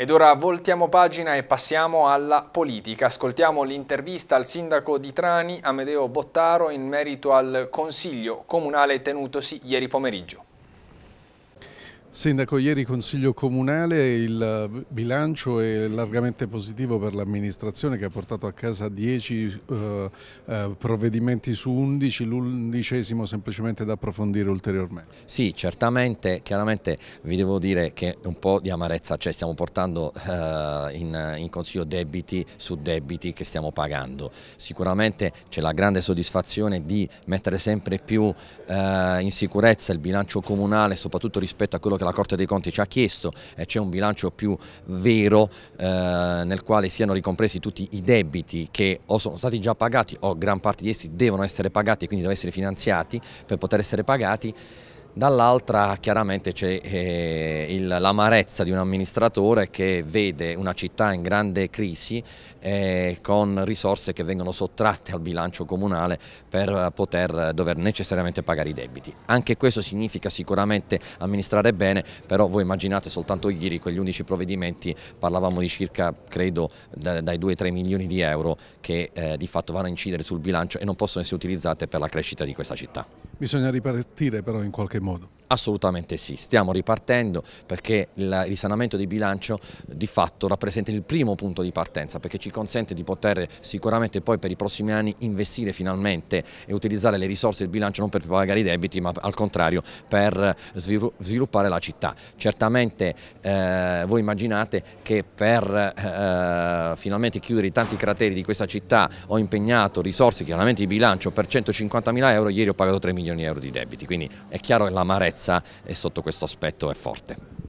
Ed ora voltiamo pagina e passiamo alla politica. Ascoltiamo l'intervista al sindaco di Trani, Amedeo Bottaro, in merito al consiglio comunale tenutosi ieri pomeriggio. Sindaco, ieri Consiglio Comunale il bilancio è largamente positivo per l'amministrazione che ha portato a casa 10 eh, eh, provvedimenti su 11, l'undicesimo semplicemente da approfondire ulteriormente. Sì, certamente, chiaramente vi devo dire che un po' di amarezza c'è, cioè stiamo portando eh, in, in, Consiglio debiti su debiti che stiamo pagando. Sicuramente c'è la grande soddisfazione di mettere sempre più eh, in sicurezza il bilancio comunale, soprattutto rispetto a quello che che la Corte dei Conti ci ha chiesto e eh, c'è un bilancio più vero eh, nel quale siano ricompresi tutti i debiti che o sono stati già pagati o gran parte di essi devono essere pagati e quindi devono essere finanziati per poter essere pagati Dall'altra chiaramente c'è eh, l'amarezza di un amministratore che vede una città in grande crisi eh, con risorse che vengono sottratte al bilancio comunale per poter eh, dover necessariamente pagare i debiti. Anche questo significa sicuramente amministrare bene, però voi immaginate soltanto ieri quegli 11 provvedimenti, parlavamo di circa credo dai 2-3 milioni di euro che eh, di fatto vanno a incidere sul bilancio e non possono essere utilizzate per la crescita di questa città. Bisogna ripartire però in qualche modo. Assolutamente sì, stiamo ripartendo perché il risanamento di bilancio eh, di fatto rappresenta il primo punto di partenza perché ci consente di poter sicuramente poi per i prossimi anni investire finalmente e utilizzare le risorse del bilancio non per pagare i debiti ma al contrario per eh, sviluppare la città. Certamente eh, voi immaginate che per eh, eh, finalmente chiudere i tanti crateri di questa città ho impegnato risorse chiaramente di bilancio per 150 mila euro, ieri ho pagato 3 milioni di euro di debiti, quindi è chiaro che l'amarezza piazza e sotto questo aspetto è forte.